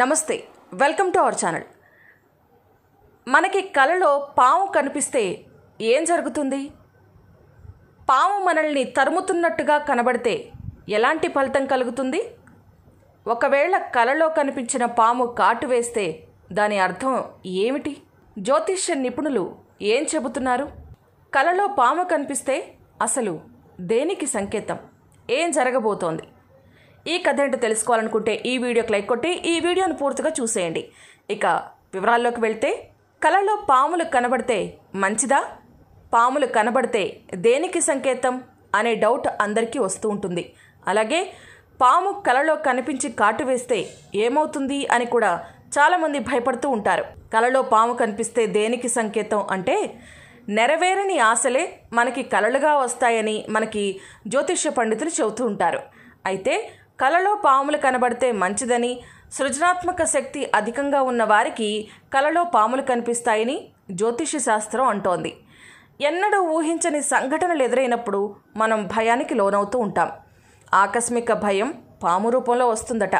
నమస్తే welcome to our channel మనకి కలలో పాము కనిపిస్తే ఏం జరుగుతుంది పాము మనల్ని తరుముతున్నట్టుగా కనబడితే ఎలాంటి ఫలితం కలుగుతుంది ఒకవేళ కలలో కనిపించిన పాము కాటు వేస్తే దాని అర్థం ఏమిటి జ్యోతిష్య నిపుణులు ఏం చెబుతున్నారు కలలో పాము కనిపిస్తే అసలు దేనికి సంకేతం ఏం జరగబోతోంది ఈ కథ ఏంటో తెలుసుకోవాలనుకుంటే ఈ వీడియోకి లైక్ కొట్టి ఈ వీడియోను పూర్తిగా చూసేయండి ఇక వివరాల్లోకి వెళ్తే కళలో పాములు కనబడితే మంచిదా పాములు కనబడితే దేనికి సంకేతం అనే డౌట్ అందరికీ వస్తూ ఉంటుంది అలాగే పాము కలలో కనిపించి కాటు వేస్తే ఏమవుతుంది అని కూడా చాలామంది భయపడుతూ ఉంటారు కలలో పాము కనిపిస్తే దేనికి సంకేతం అంటే నెరవేరని ఆశలే మనకి కళలుగా వస్తాయని మనకి జ్యోతిష్య పండితులు చెబుతూ ఉంటారు అయితే కలలో పాములు కనబడితే మంచిదని సృజనాత్మక శక్తి అధికంగా ఉన్న వారికి కలలో పాములు కనిపిస్తాయని జ్యోతిష శాస్త్రం అంటోంది ఎన్నడూ ఊహించని సంఘటనలు ఎదురైనప్పుడు మనం భయానికి లోనవుతూ ఉంటాం ఆకస్మిక భయం పాము రూపంలో వస్తుందట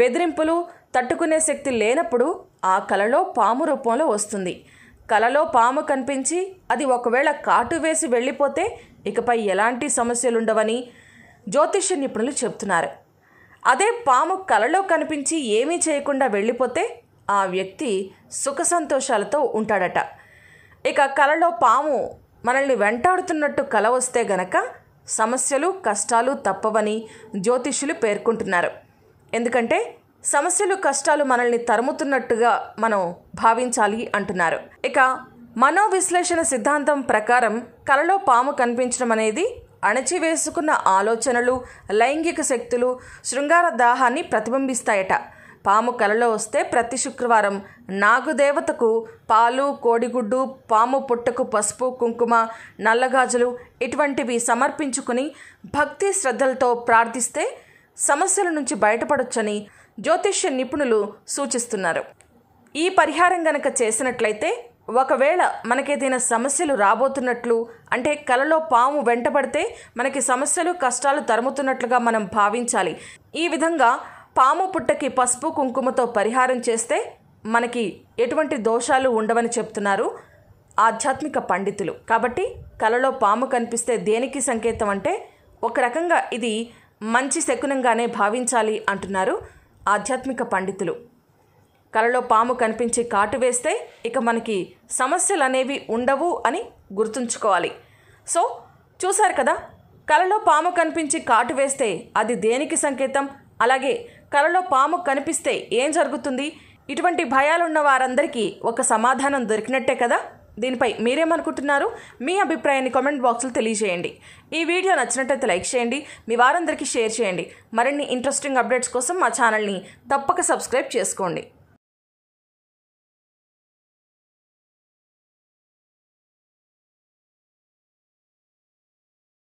బెదిరింపులు తట్టుకునే శక్తి లేనప్పుడు ఆ కలలో పాము రూపంలో వస్తుంది కలలో పాము కనిపించి అది ఒకవేళ కాటు వేసి వెళ్ళిపోతే ఇకపై ఎలాంటి సమస్యలుండవని జ్యోతిష్య నిపుణులు చెబుతున్నారు అదే పాము కలలో కనిపించి ఏమీ చేయకుండా వెళ్ళిపోతే ఆ వ్యక్తి సుఖ సంతోషాలతో ఉంటాడట ఇక కలలో పాము మనల్ని వెంటాడుతున్నట్టు కల వస్తే గనక సమస్యలు కష్టాలు తప్పవని జ్యోతిష్యులు పేర్కొంటున్నారు ఎందుకంటే సమస్యలు కష్టాలు మనల్ని తరుముతున్నట్టుగా మనం భావించాలి అంటున్నారు ఇక మనోవిశ్లేషణ సిద్ధాంతం ప్రకారం కలలో పాము కనిపించడం అనేది అణచివేసుకున్న ఆలోచనలు లైంగిక శక్తులు శృంగార దాహాన్ని ప్రతిబింబిస్తాయట పాము కలలో వస్తే ప్రతి శుక్రవారం నాగుదేవతకు పాలు కోడిగుడ్డు పాము పుట్టకు పసుపు కుంకుమ నల్లగాజులు ఇటువంటివి సమర్పించుకుని భక్తి శ్రద్ధలతో ప్రార్థిస్తే సమస్యల నుంచి బయటపడొచ్చని జ్యోతిష్య నిపుణులు సూచిస్తున్నారు ఈ పరిహారం గనక చేసినట్లయితే ఒకవేళ మనకేదైనా సమస్యలు రాబోతున్నట్లు అంటే కలలో పాము వెంటబడితే మనకి సమస్యలు కష్టాలు తరుముతున్నట్లుగా మనం భావించాలి ఈ విధంగా పాము పుట్టకి పసుపు కుంకుమతో పరిహారం చేస్తే మనకి ఎటువంటి దోషాలు ఉండవని చెప్తున్నారు ఆధ్యాత్మిక పండితులు కాబట్టి కలలో పాము కనిపిస్తే దేనికి సంకేతం అంటే ఒక రకంగా ఇది మంచి శకునంగానే భావించాలి అంటున్నారు ఆధ్యాత్మిక పండితులు కలలో పాము కనిపించి కాటు వేస్తే ఇక మనకి సమస్యలు అనేవి ఉండవు అని గుర్తుంచుకోవాలి సో చూశారు కదా కలలో పాము కనిపించి కాటు వేస్తే అది దేనికి సంకేతం అలాగే కలలో పాము కనిపిస్తే ఏం జరుగుతుంది ఇటువంటి భయాలున్న వారందరికీ ఒక సమాధానం దొరికినట్టే కదా దీనిపై మీరేమనుకుంటున్నారు మీ అభిప్రాయాన్ని కామెంట్ బాక్స్లో తెలియజేయండి ఈ వీడియో నచ్చినట్టయితే లైక్ చేయండి మీ వారందరికీ షేర్ చేయండి మరిన్ని ఇంట్రెస్టింగ్ అప్డేట్స్ కోసం మా ఛానల్ని తప్పక సబ్స్క్రైబ్ చేసుకోండి